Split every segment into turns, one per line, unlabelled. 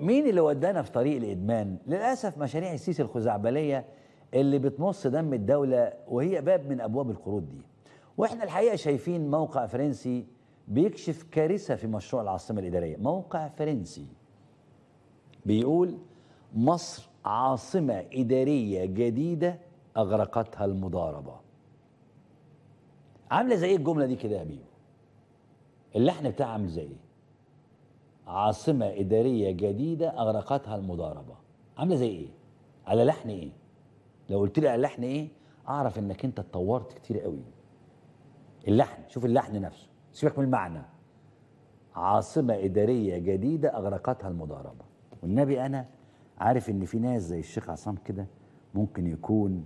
مين اللي ودانا في طريق الادمان للاسف مشاريع السيسي الخزعبليه اللي بتمص دم الدوله وهي باب من ابواب القروض دي واحنا الحقيقه شايفين موقع فرنسي بيكشف كارثه في مشروع العاصمه الاداريه موقع فرنسي بيقول مصر عاصمه اداريه جديده اغرقتها المضاربه عامله زي ايه الجمله دي كده يا بيو اللحن بتاعها عامل زي ايه عاصمة إدارية جديدة أغرقتها المضاربة عاملة زي إيه؟ على لحن إيه؟ لو قلت لي على لحن إيه؟ أعرف إنك أنت اتطورت كتير قوي اللحن شوف اللحن نفسه سيبك من المعنى عاصمة إدارية جديدة أغرقتها المضاربة والنبي أنا عارف إن في ناس زي الشيخ عصام كده ممكن يكون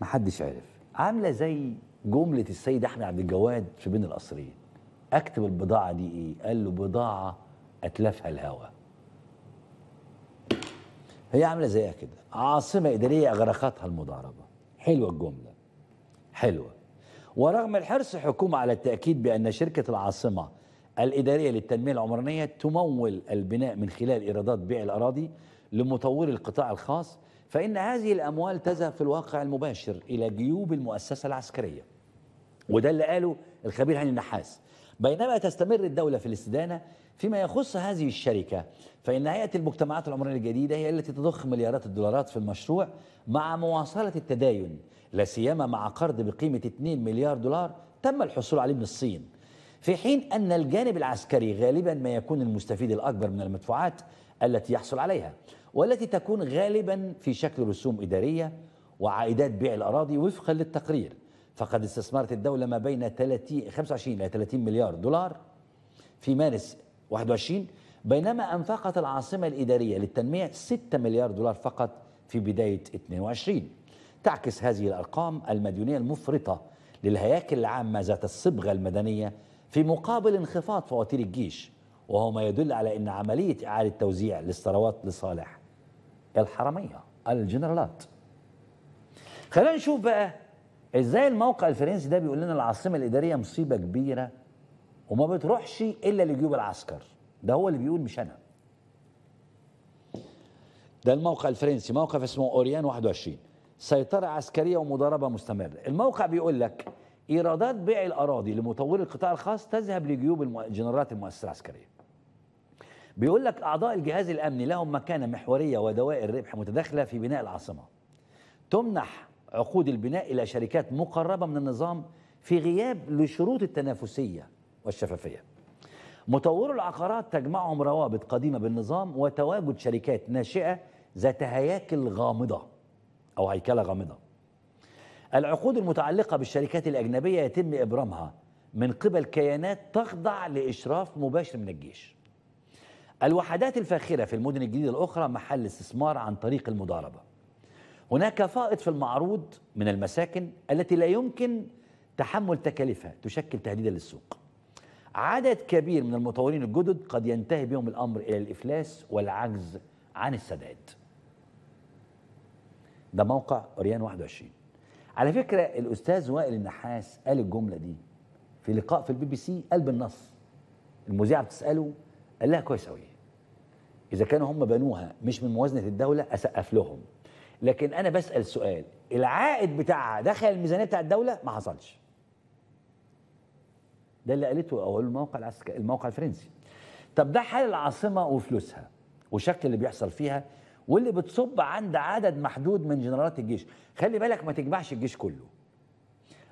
محدش عارف عاملة زي جملة السيد أحمد عبد الجواد في بين القصرين اكتب البضاعه دي ايه قال له بضاعه اتلفها الهوى هي عامله زيها كده عاصمه اداريه اغرقتها المضاربه حلوه الجمله حلوه ورغم الحرص الحكومه على التاكيد بان شركه العاصمه الاداريه للتنميه العمرانيه تمول البناء من خلال ايرادات بيع الاراضي لمطوري القطاع الخاص فان هذه الاموال تذهب في الواقع المباشر الى جيوب المؤسسه العسكريه وده اللي قاله الخبير هاني النحاس بينما تستمر الدولة في الاستدانة فيما يخص هذه الشركة فإن هيئة المجتمعات العمرانية الجديدة هي التي تضخ مليارات الدولارات في المشروع مع مواصلة التداين لا سيما مع قرض بقيمة 2 مليار دولار تم الحصول عليه من الصين في حين أن الجانب العسكري غالبا ما يكون المستفيد الأكبر من المدفوعات التي يحصل عليها والتي تكون غالبا في شكل رسوم إدارية وعائدات بيع الأراضي وفقا للتقرير فقد استثمرت الدولة ما بين 30 25 إلى 30 مليار دولار في مارس 21 بينما أنفقت العاصمة الإدارية للتنمية 6 مليار دولار فقط في بداية 22 تعكس هذه الأرقام المديونية المفرطة للهياكل العامة ذات الصبغة المدنية في مقابل انخفاض فواتير الجيش وهو ما يدل على أن عملية إعادة توزيع للثروات لصالح الحرمية الجنرالات خلينا نشوف بقى ازاي الموقع الفرنسي ده بيقول لنا العاصمه الاداريه مصيبه كبيره وما بتروحش الا لجيوب العسكر ده هو اللي بيقول مش انا ده الموقع الفرنسي موقف اسمه اوريان 21 سيطره عسكريه ومضاربه مستمره الموقع بيقول لك ايرادات بيع الاراضي لمطوري القطاع الخاص تذهب لجيوب الجنرالات المؤسسه العسكريه بيقول لك اعضاء الجهاز الامني لهم مكانه محوريه ودوائر ربح متداخله في بناء العاصمه تمنح عقود البناء إلى شركات مقربة من النظام في غياب لشروط التنافسية والشفافية مطور العقارات تجمعهم روابط قديمة بالنظام وتواجد شركات ناشئة ذات هياكل غامضة أو هيكلة غامضة العقود المتعلقة بالشركات الأجنبية يتم إبرامها من قبل كيانات تخضع لإشراف مباشر من الجيش الوحدات الفاخرة في المدن الجديدة الأخرى محل استثمار عن طريق المضاربة هناك فائض في المعروض من المساكن التي لا يمكن تحمل تكاليفها تشكل تهديدا للسوق عدد كبير من المطورين الجدد قد ينتهي بهم الأمر إلى الإفلاس والعجز عن السداد ده موقع أوريان 21 على فكرة الأستاذ وائل النحاس قال الجملة دي في لقاء في البي بي سي قال بالنص المذيعة بتسأله قال لها كويس قوي إذا كانوا هم بنوها مش من موازنة الدولة أسقف لهم لكن انا بسال سؤال العائد بتاعها دخل الميزانيه بتاع الدوله ما حصلش ده اللي قالته او الموقع العسكري الموقع الفرنسي طب ده حال العاصمه وفلوسها وشكل اللي بيحصل فيها واللي بتصب عند عدد محدود من جنرالات الجيش خلي بالك ما تجمعش الجيش كله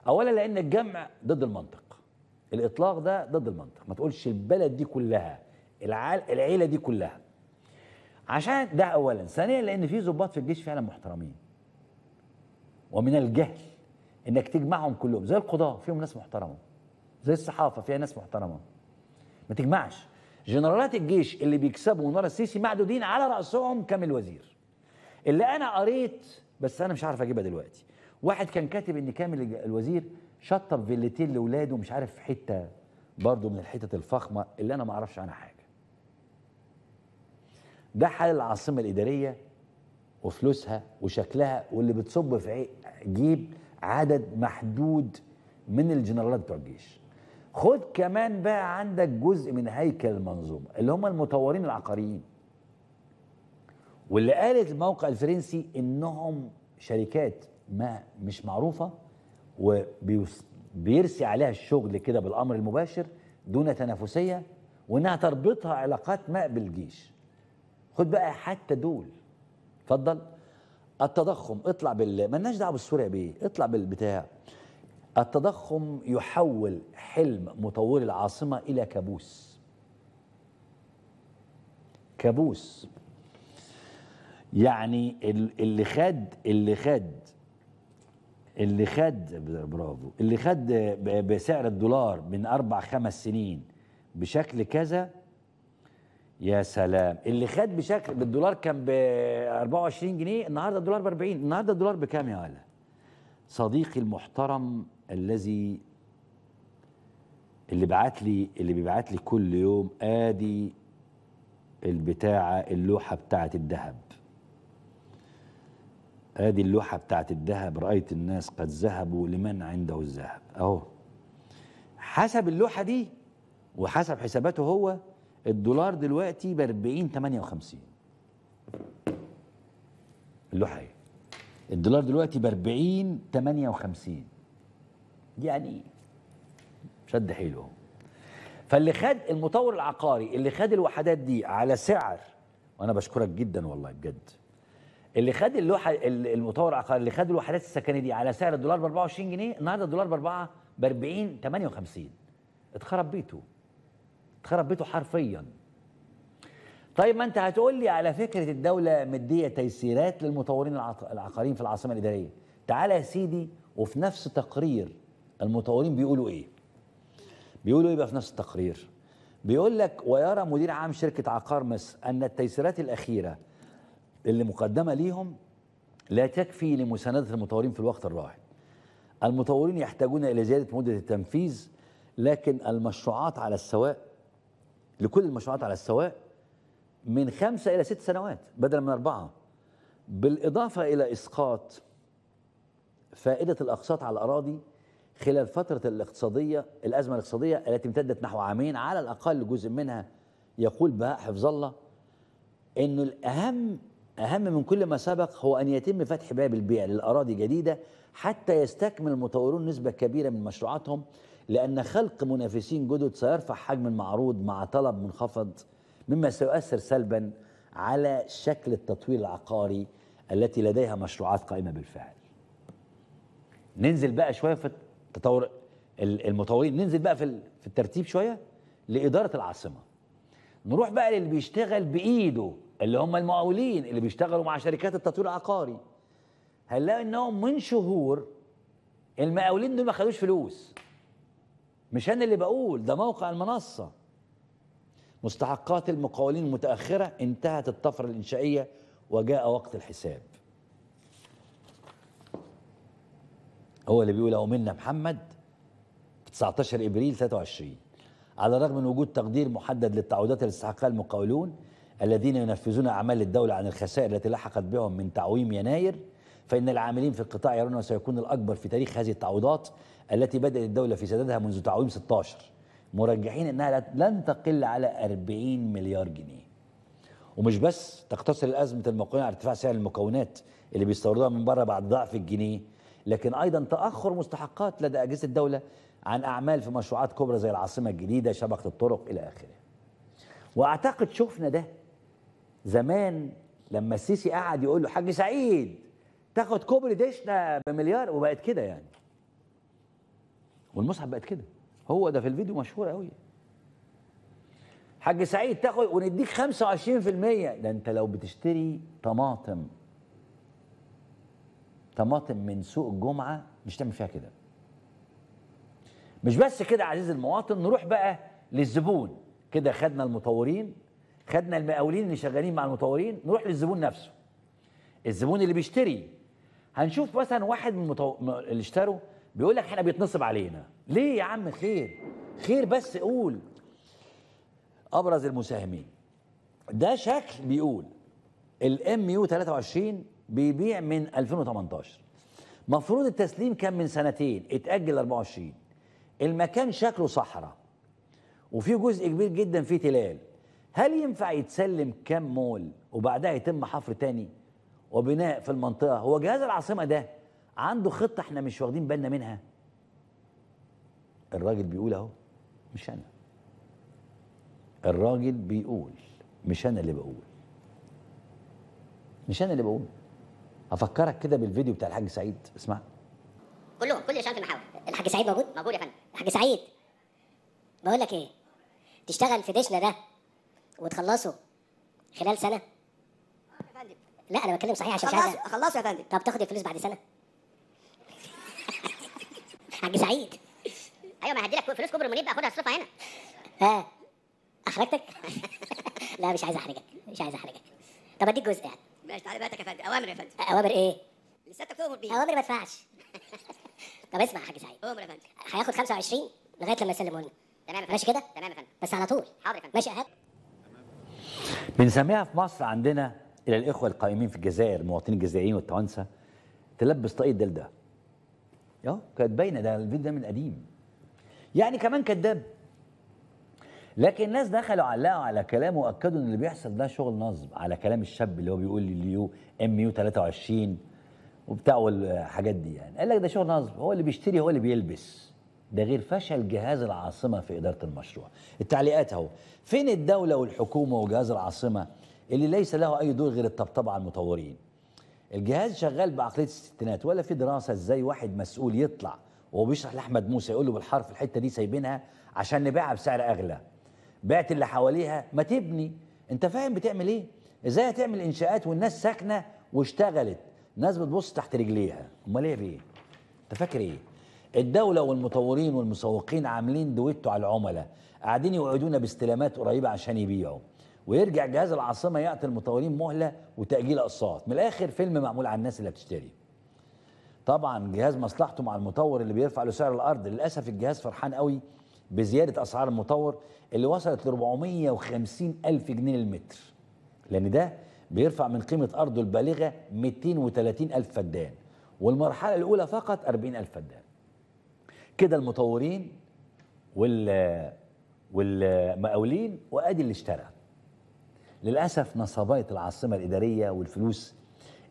اولا لان الجمع ضد المنطق الاطلاق ده ضد المنطق ما تقولش البلد دي كلها العال... العيله دي كلها عشان ده اولا ثانيا لان في ظباط في الجيش فعلا محترمين ومن الجهل انك تجمعهم كلهم زي القضاه فيهم ناس محترمه زي الصحافه فيها ناس محترمه ما تجمعش جنرالات الجيش اللي بيكسبوا من ورا السيسي معدودين على راسهم كم الوزير اللي انا قريت بس انا مش عارف اجيبها دلوقتي واحد كان كاتب ان كامل الوزير شطب فيلتين لاولاده مش عارف حته برضه من الحتت الفخمه اللي انا ما اعرفش عنها حاجه ده حال العاصمة الإدارية وفلوسها وشكلها واللي بتصب في جيب عدد محدود من الجنرالات بتوع الجيش خد كمان بقى عندك جزء من هيكل المنظومة اللي هم المطورين العقاريين واللي قالت الموقع الفرنسي انهم شركات ما مش معروفة وبيرسي عليها الشغل كده بالأمر المباشر دون تنافسية وانها تربطها علاقات ما بالجيش خد بقى حتى دول اتفضل التضخم اطلع بال مالناش دعوه بالسوريا بيه اطلع بالبتاع التضخم يحول حلم مطور العاصمه الى كابوس كابوس يعني اللي خد اللي خد اللي خد برافو اللي خد بسعر الدولار من اربع خمس سنين بشكل كذا يا سلام اللي خد بشكل بالدولار كان ب 24 جنيه النهارده الدولار ب 40 النهارده الدولار بكام يا ولا صديقي المحترم الذي اللي بعت لي اللي بيبعت لي كل يوم ادي البتاعه اللوحه بتاعه الذهب ادي اللوحه بتاعه الذهب رايت الناس قد ذهبوا لمن عنده الذهب اهو حسب اللوحه دي وحسب حساباته هو الدولار دلوقتي ب 40 58 اللوحه ايه الدولار دلوقتي ب 40 58 يعني شد حيله فاللي خد المطور العقاري اللي خد الوحدات دي على سعر وانا بشكرك جدا والله بجد اللي خد اللوحه المطور العقاري اللي خد الوحدات السكنيه دي على سعر الدولار ب 24 جنيه النهارده الدولار ب 4 ب 40 58 اتخرب بيته خرب بيته حرفيا طيب ما انت هتقول لي على فكره الدوله مديه تيسيرات للمطورين العقاريين في العاصمه الاداريه تعالى يا سيدي وفي نفس تقرير المطورين بيقولوا ايه بيقولوا ايه بقى في نفس التقرير بيقول لك ويرى مدير عام شركه عقار مصر ان التيسيرات الاخيره اللي مقدمه ليهم لا تكفي لمسانده المطورين في الوقت الراهن المطورين يحتاجون الى زياده مده التنفيذ لكن المشروعات على السواء لكل المشروعات على السواء من خمسة إلى ست سنوات بدلا من أربعة بالإضافة إلى إسقاط فائدة الأقساط على الأراضي خلال فترة الاقتصادية الأزمة الاقتصادية التي امتدت نحو عامين على الأقل جزء منها يقول بهاء حفظ الله أنه الأهم أهم من كل ما سبق هو أن يتم فتح باب البيع للأراضي جديدة حتى يستكمل المطورون نسبة كبيرة من مشروعاتهم لأن خلق منافسين جدد سيرفع حجم المعروض مع طلب منخفض مما سيؤثر سلبا على شكل التطوير العقاري التي لديها مشروعات قائمة بالفعل ننزل بقى شوية في التطور المطورين ننزل بقى في الترتيب شوية لإدارة العاصمة نروح بقى للي بيشتغل بإيده اللي هم المقاولين اللي بيشتغلوا مع شركات التطوير العقاري هنلاقي انهم من شهور المقاولين دول ما خدوش فلوس مش انا اللي بقول ده موقع المنصه مستحقات المقاولين المتاخره انتهت الطفره الانشائيه وجاء وقت الحساب هو اللي بيقول منا محمد 19 ابريل 23 على الرغم من وجود تقدير محدد للتعويضات اللي استحقها المقاولون الذين ينفذون اعمال الدوله عن الخسائر التي لحقت بهم من تعويم يناير فإن العاملين في القطاع يرون سيكون الأكبر في تاريخ هذه التعويضات التي بدأت الدولة في سدادها منذ تعويم 16 مرجحين أنها لن تقل على 40 مليار جنيه ومش بس تقتصر الأزمة المقوية على ارتفاع سعر المكونات اللي بيستوردوها من بره بعد ضعف الجنيه لكن أيضا تأخر مستحقات لدى أجهزة الدولة عن أعمال في مشروعات كبرى زي العاصمة الجديدة شبكة الطرق إلى آخره وأعتقد شفنا ده زمان لما السيسي قعد يقول له حاج سعيد تاخد كوبري دشنا بمليار وبقت كده يعني والمصحف بقت كده هو ده في الفيديو مشهور قوي حاج سعيد تاخد ونديك 25% ده انت لو بتشتري طماطم طماطم من سوق الجمعه مش تعمل فيها كده مش بس كده عزيزي المواطن نروح بقى للزبون كده خدنا المطورين خدنا المقاولين اللي شغالين مع المطورين نروح للزبون نفسه الزبون اللي بيشتري هنشوف مثلا واحد من المتو... اللي اشتروا بيقول لك احنا بيتنصب علينا ليه يا عم خير خير بس قول ابرز المساهمين ده شكل بيقول الام يو 23 بيبيع من 2018 مفروض التسليم كان من سنتين اتاجل 24 المكان شكله صحراء وفي جزء كبير جدا فيه تلال هل ينفع يتسلم كام مول وبعدها يتم حفر تاني وبناء في المنطقه هو جهاز العاصمه ده عنده خطه احنا مش واخدين بالنا منها الراجل بيقول اهو مش انا الراجل بيقول مش انا اللي بقول مش انا اللي بقول هفكرك كده بالفيديو بتاع الحاج سعيد اسمع كلهم كل اللي في المحاور الحاج سعيد موجود موجود يا فندم الحاج سعيد بقول لك ايه تشتغل في ديشنا ده وتخلصه خلال سنه لا انا بتكلم صحيح عشان خلاص خلاص يا فندم طب تاخد الفلوس بعد سنه حاج سعيد ايوه ما هدي لك فلوس كوبري المنيب اخدها اصرفها هنا ها احرجتك لا مش عايز احرجك مش عايز احرجك طب اديك جزء يعني ماشي تعالى بقى يا فندم اوامر يا فندم اوامر ايه لساتك تؤمر بيه اوامر ما تدفعش طب اسمع يا حاج سعيد اوامر يا فندم هياخد 25 لغايه لما يسلمه لنا تمام ماشي كده تمام يا فندم بس على طول حاضر يا فندم ماشي اهب بنسميها في مصر عندنا إلى الإخوة القائمين في الجزائر المواطنين الجزائريين والتوانسة تلبس طاقية دل ده يا كانت باينة ده الفيديو ده من قديم يعني كمان كذاب لكن الناس دخلوا علقوا على كلامه واكدوا ان اللي بيحصل ده شغل نصب على كلام الشاب اللي هو بيقول لي اليو ام يو 23 وبتاع والحاجات دي يعني قال لك ده شغل نصب هو اللي بيشتري هو اللي بيلبس ده غير فشل جهاز العاصمه في اداره المشروع التعليقات اهو فين الدوله والحكومه وجهاز العاصمه اللي ليس له أي دور غير الطبطبة على المطورين الجهاز شغال بعقلية الستينات ولا في دراسة ازاي واحد مسؤول يطلع وهو بيشرح لأحمد موسى يقول له بالحرف الحتة دي سايبينها عشان نبيعها بسعر أغلى بعت اللي حواليها ما تبني انت فاهم بتعمل ايه ازاي هتعمل انشاءات والناس ساكنه واشتغلت ناس بتبص تحت رجليها امال ايه بايه انت فاكر ايه الدولة والمطورين والمسوقين عاملين دويتو على العملاء قاعدين يوعدونا باستلامات قريبة عشان يبيعوا ويرجع جهاز العاصمه يعطي المطورين مهله وتاجيل اقساط من الاخر فيلم معمول على الناس اللي بتشتري طبعا جهاز مصلحته مع المطور اللي بيرفع له سعر الارض للاسف الجهاز فرحان قوي بزياده اسعار المطور اللي وصلت ل 450 الف جنيه للمتر لان ده بيرفع من قيمه ارضه البالغه 230 الف فدان والمرحله الاولى فقط 40 الف فدان كده المطورين وال والمقاولين وادي اللي اشترى للأسف نصبايه العاصمة الإدارية والفلوس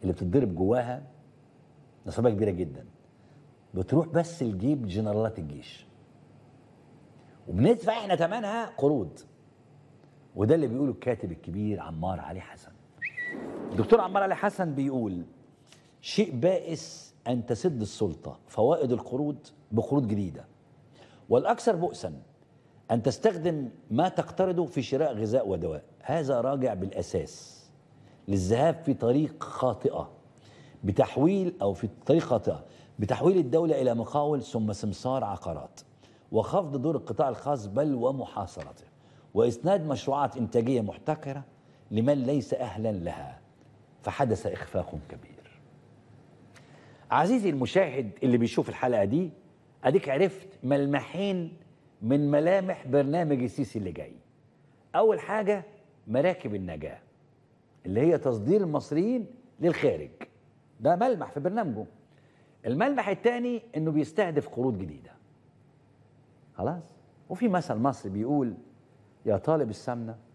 اللي بتتضرب جواها نصبايه كبيرة جدا بتروح بس لجيب جنرالات الجيش وبندفع احنا ثمنها قروض وده اللي بيقوله الكاتب الكبير عمار علي حسن الدكتور عمار علي حسن بيقول شيء بائس أن تسد السلطة فوائد القروض بقروض جديدة والأكثر بؤسا أن تستخدم ما تقترضه في شراء غذاء ودواء هذا راجع بالأساس للذهاب في طريق خاطئة بتحويل أو في طريق خاطئة بتحويل الدولة إلى مقاول ثم سمسار عقارات وخفض دور القطاع الخاص بل ومحاصرته وإسناد مشروعات إنتاجية محتكرة لمن ليس أهلا لها فحدث إخفاق كبير عزيزي المشاهد اللي بيشوف الحلقة دي أديك عرفت ملمحين من ملامح برنامج السيسي اللي جاي اول حاجه مراكب النجاه اللي هي تصدير المصريين للخارج ده ملمح في برنامجه الملمح الثاني انه بيستهدف قروض جديده خلاص وفي مثل مصري بيقول يا طالب السمنه